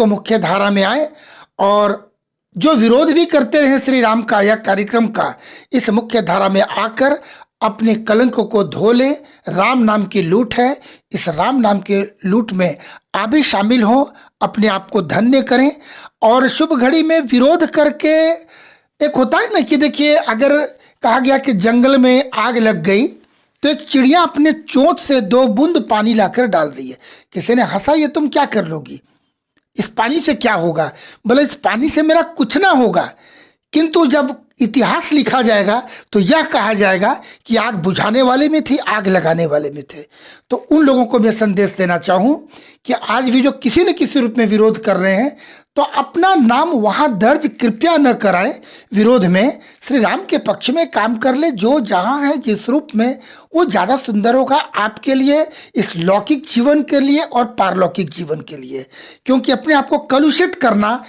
को मुख्य धारा में आए और जो विरोध भी करते रहे श्री राम का या कार्यक्रम का इस मुख्य धारा में आकर अपने कलंक को धो लें राम नाम की लूट है इस राम नाम के लूट में आप भी शामिल हों अपने आप को धन्य करें और शुभ घड़ी में विरोध करके एक होता है ना कि देखिए अगर कहा गया कि जंगल में आग लग गई तो एक चिड़िया अपने चोट से दो बूंद पानी लाकर डाल रही है किसी ने हंसा ये तुम क्या कर लोगी इस पानी से क्या होगा बोले इस पानी से मेरा कुछ ना होगा किंतु जब इतिहास लिखा जाएगा तो यह कहा जाएगा कि आग बुझाने वाले में थी आग लगाने वाले में थे तो उन लोगों को मैं संदेश देना चाहूँ कि आज भी जो किसी न किसी रूप में विरोध कर रहे हैं तो अपना नाम वहाँ दर्ज कृपया न कराएं विरोध में श्री राम के पक्ष में काम कर ले जो जहाँ है जिस रूप में वो ज़्यादा सुंदर होगा आपके लिए इस लौकिक जीवन के लिए और पारलौकिक जीवन के लिए क्योंकि अपने आप को कलुषित करना